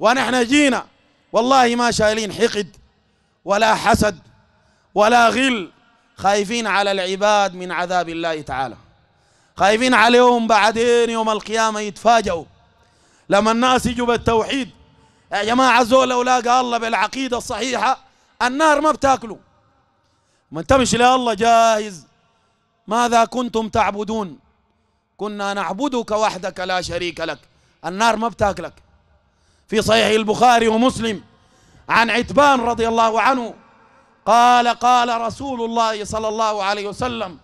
ونحن جينا والله ما شايلين حقد ولا حسد ولا غل خايفين على العباد من عذاب الله تعالى خايفين عليهم بعدين يوم القيامة يتفاجئوا لما الناس يجوا بالتوحيد يا جماعة زول لو لاقى الله بالعقيدة الصحيحة النار ما بتاكله ما تمشي لله الله جاهز ماذا كنتم تعبدون كنا نعبدك وحدك لا شريك لك النار ما بتاكلك في صحيح البخاري ومسلم عن عتبان رضي الله عنه قال قال رسول الله صلى الله عليه وسلم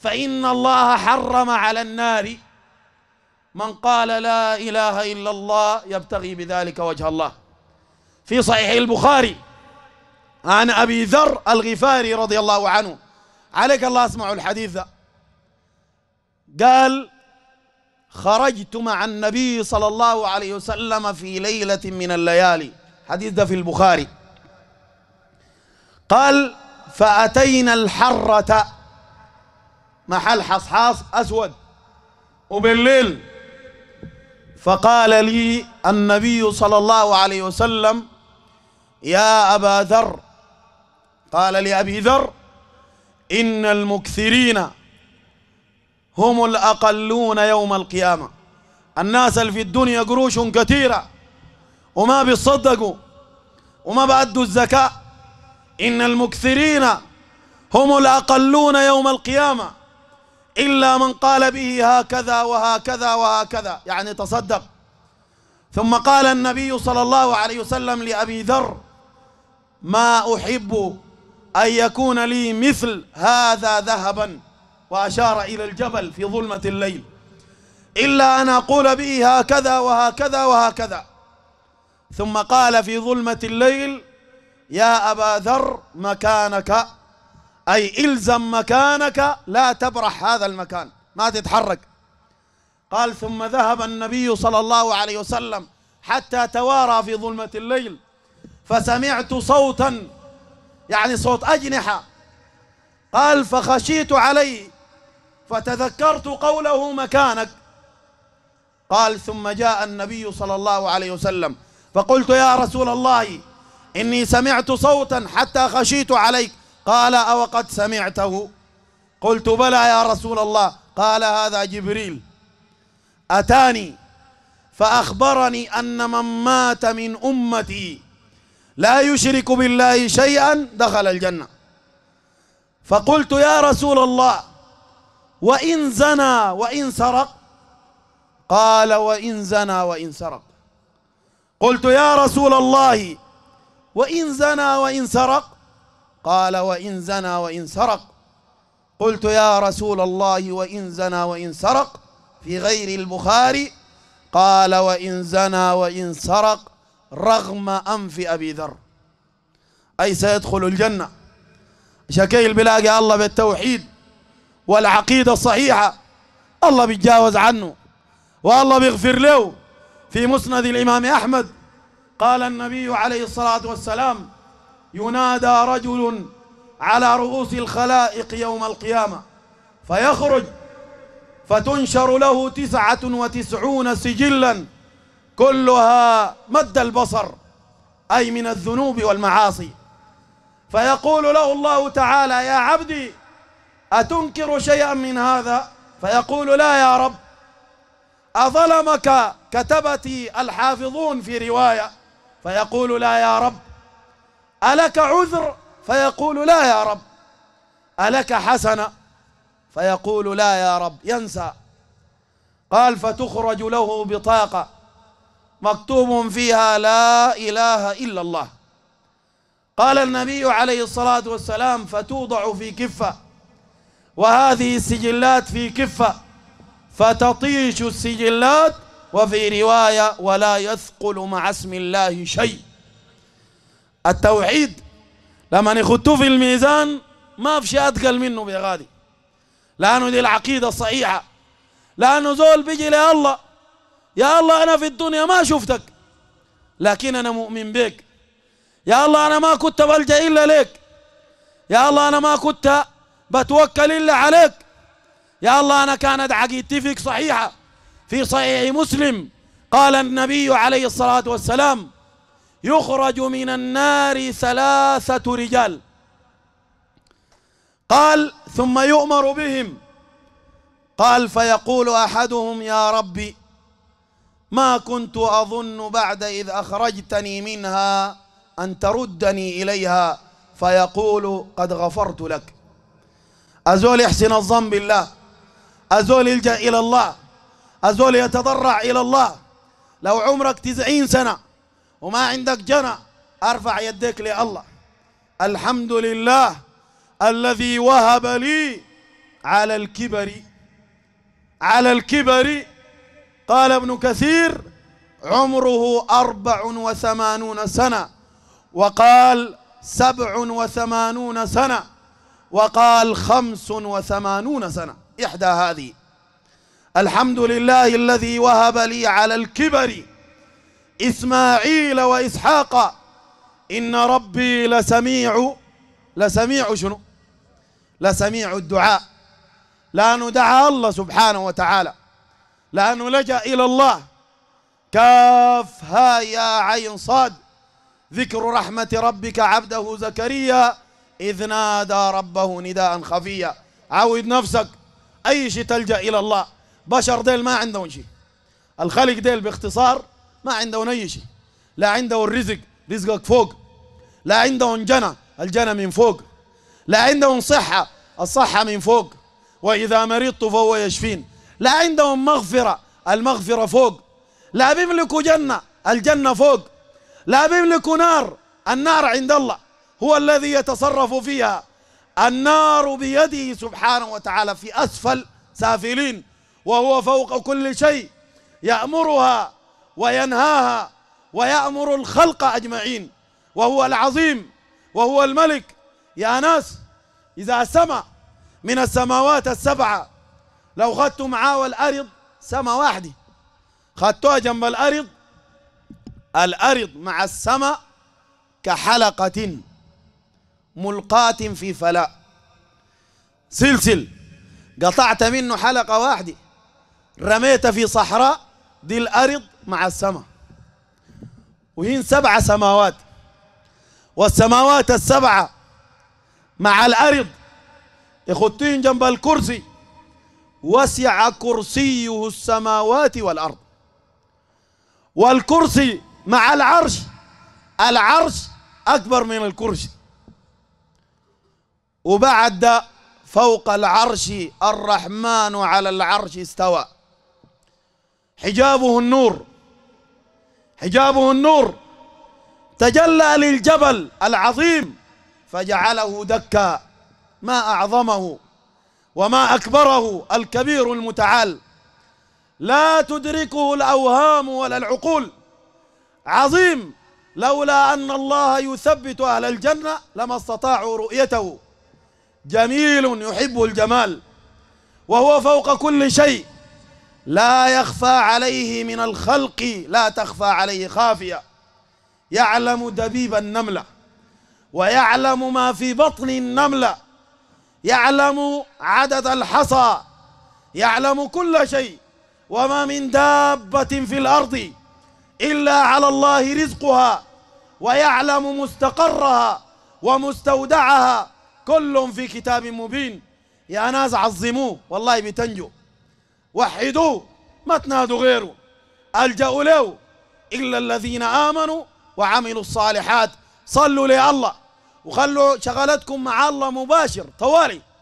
فإن الله حرم على النار من قال لا إله إلا الله يبتغي بذلك وجه الله في صحيح البخاري عن أبي ذر الغفاري رضي الله عنه عليك الله اسمعوا الحديث ذا قال خرجت مع النبي صلى الله عليه وسلم في ليلة من الليالي حديث في البخاري قال فأتينا الحرة محل حصحاص أسود وبالليل فقال لي النبي صلى الله عليه وسلم يا أبا ذر قال لأبي ذر إن المكثرين هم الأقلون يوم القيامة الناس اللي في الدنيا قروش كثيرة وما بيصدقوا وما بأدوا الزكاة إن المكثرين هم الأقلون يوم القيامة إلا من قال به هكذا وهكذا وهكذا يعني تصدق ثم قال النبي صلى الله عليه وسلم لأبي ذر ما أحب أن يكون لي مثل هذا ذهبا وأشار إلى الجبل في ظلمة الليل إلا أن أقول به هكذا وهكذا وهكذا ثم قال في ظلمة الليل يا أبا ذر مكانك أي إلزم مكانك لا تبرح هذا المكان ما تتحرك قال ثم ذهب النبي صلى الله عليه وسلم حتى توارى في ظلمة الليل فسمعت صوتا يعني صوت أجنحة قال فخشيت عليه فتذكرت قوله مكانك قال ثم جاء النبي صلى الله عليه وسلم فقلت يا رسول الله إني سمعت صوتا حتى خشيت عليك قال أو قد سمعته قلت بلى يا رسول الله قال هذا جبريل أتاني فأخبرني أن من مات من أمتي لا يشرك بالله شيئا دخل الجنة فقلت يا رسول الله وإن زنى وإن سرق قال وإن زنى وإن سرق قلت يا رسول الله وإن زنى وإن سرق قال وإن زنى وإن سرق قلت يا رسول الله وإن زنى وإن سرق في غير البخاري قال وإن زنى وإن سرق رغم أنف أبي ذر أي سيدخل الجنة شكيل بلاقي الله بالتوحيد والعقيدة الصحيحة الله بيتجاوز عنه والله بيغفر له في مسند الإمام أحمد قال النبي عليه الصلاة والسلام ينادى رجل على رؤوس الخلائق يوم القيامة فيخرج فتنشر له تسعة وتسعون سجلا كلها مد البصر أي من الذنوب والمعاصي فيقول له الله تعالى يا عبدي أتنكر شيئا من هذا فيقول لا يا رب أظلمك كتبتي الحافظون في رواية فيقول لا يا رب ألك عذر فيقول لا يا رب ألك حسنة فيقول لا يا رب ينسى قال فتخرج له بطاقة مكتوب فيها لا إله إلا الله قال النبي عليه الصلاة والسلام فتوضع في كفة وهذه السجلات في كفة فتطيش السجلات وفي رواية ولا يثقل مع اسم الله شيء التوحيد لما يخطوه في الميزان ما في شيء أثقل منه بغادي لأنه دي العقيدة الصحيحة لأنه زول بيجي لي الله يا الله أنا في الدنيا ما شفتك لكن أنا مؤمن بك يا الله أنا ما كنت بلجأ إلا لك يا الله أنا ما كنت بتوكل إلا عليك يا الله أنا كانت عقيدتي فيك صحيحة في صحيح مسلم قال النبي عليه الصلاة والسلام يخرج من النار ثلاثة رجال قال ثم يؤمر بهم قال فيقول أحدهم يا ربي ما كنت أظن بعد إذ أخرجتني منها أن تردني إليها فيقول قد غفرت لك أزول يحسن الظن بالله أزول يلجأ إلى الله أزول يتضرع إلى الله لو عمرك تسعين سنة وما عندك جنى أرفع يديك لله الحمد لله الذي وهب لي على الكبر على الكبر قال ابن كثير عمره أربع وثمانون سنة وقال سبع وثمانون سنة وقال خمس وثمانون سنة إحدى هذه الحمد لله الذي وهب لي على الكبر إسماعيل وإسحاق إن ربي لسميع لسميع شنو لسميع الدعاء لأنه دعا الله سبحانه وتعالى لأنه لجأ إلى الله كاف ها يا عين صاد ذكر رحمة ربك عبده زكريا إذ نادى ربه نداء خفيا عود نفسك أي شيء تلجأ إلى الله بشر ديل ما عندهم شيء الخلق ديل باختصار ما عندهم أي شيء لا عندهم الرزق رزقك فوق لا عندهم جنة الجنة من فوق لا عندهم صحة الصحة من فوق وإذا مرضت فهو يشفين لا عندهم مغفرة المغفرة فوق لا بيملكوا جنة الجنة فوق لا بيملكوا نار النار عند الله هو الذي يتصرف فيها النار بيده سبحانه وتعالى في أسفل سافلين وهو فوق كل شيء يأمرها وينهاها ويأمر الخلق أجمعين وهو العظيم وهو الملك يا ناس إذا سمع من السماوات السبعة لو خدت معاه الأرض سما واحدة خدتوها جنب الأرض الأرض مع السماء كحلقة ملقاة في فلاء سلسل قطعت منه حلقة واحدة رميت في صحراء دي الأرض مع السماء وهين سبع سماوات والسماوات السبعة مع الأرض يخطين جنب الكرسي وسع كرسيه السماوات والأرض والكرسي مع العرش العرش أكبر من الكرسي وبعد فوق العرش الرحمن على العرش استوى حجابه النور حجابه النور تجلى للجبل العظيم فجعله دكا ما أعظمه وما أكبره الكبير المتعال لا تدركه الأوهام ولا العقول عظيم لولا أن الله يثبت أهل الجنة لما استطاعوا رؤيته جميل يحب الجمال وهو فوق كل شيء لا يخفى عليه من الخلق لا تخفى عليه خافية يعلم دبيب النملة ويعلم ما في بطن النملة يعلم عدد الحصى يعلم كل شيء وما من دابة في الأرض إلا على الله رزقها ويعلم مستقرها ومستودعها كلهم في كتاب مبين يا ناس عظموه والله بتنجو وحدوه ما تنادوا غيره ألجأوا له إلا الذين آمنوا وعملوا الصالحات صلوا لله وخلوا شغلتكم مع الله مباشر طوالي